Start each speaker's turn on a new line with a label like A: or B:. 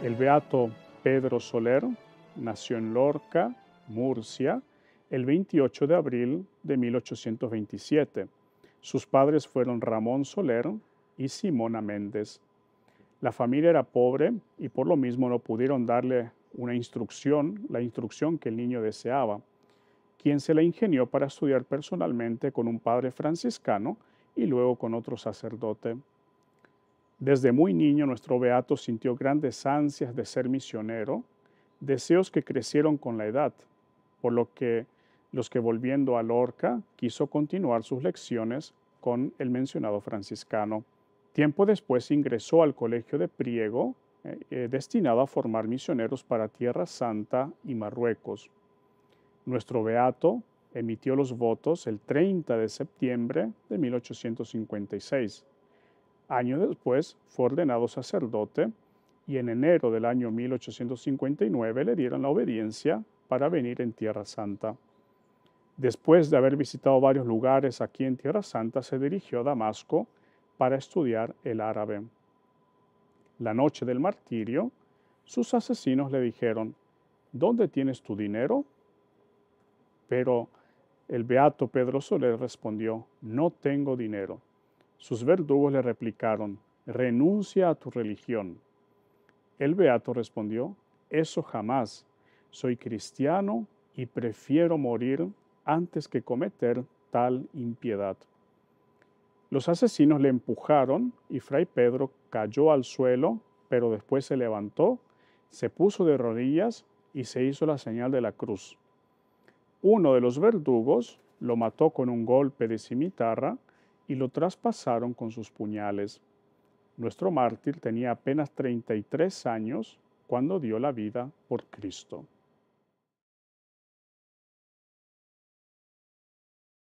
A: El beato Pedro Soler nació en Lorca, Murcia, el 28 de abril de 1827. Sus padres fueron Ramón Soler y Simona Méndez. La familia era pobre y por lo mismo no pudieron darle una instrucción, la instrucción que el niño deseaba, quien se la ingenió para estudiar personalmente con un padre franciscano y luego con otro sacerdote. Desde muy niño nuestro Beato sintió grandes ansias de ser misionero, deseos que crecieron con la edad, por lo que los que volviendo a Lorca quiso continuar sus lecciones con el mencionado franciscano. Tiempo después ingresó al Colegio de Priego, eh, eh, destinado a formar misioneros para Tierra Santa y Marruecos. Nuestro Beato emitió los votos el 30 de septiembre de 1856 Años después fue ordenado sacerdote y en enero del año 1859 le dieron la obediencia para venir en Tierra Santa. Después de haber visitado varios lugares aquí en Tierra Santa, se dirigió a Damasco para estudiar el árabe. La noche del martirio, sus asesinos le dijeron, ¿dónde tienes tu dinero? Pero el beato Pedro Soler respondió, no tengo dinero. Sus verdugos le replicaron, renuncia a tu religión. El beato respondió, eso jamás. Soy cristiano y prefiero morir antes que cometer tal impiedad. Los asesinos le empujaron y Fray Pedro cayó al suelo, pero después se levantó, se puso de rodillas y se hizo la señal de la cruz. Uno de los verdugos lo mató con un golpe de cimitarra y lo traspasaron con sus puñales. Nuestro mártir tenía apenas 33 años cuando dio la vida por Cristo.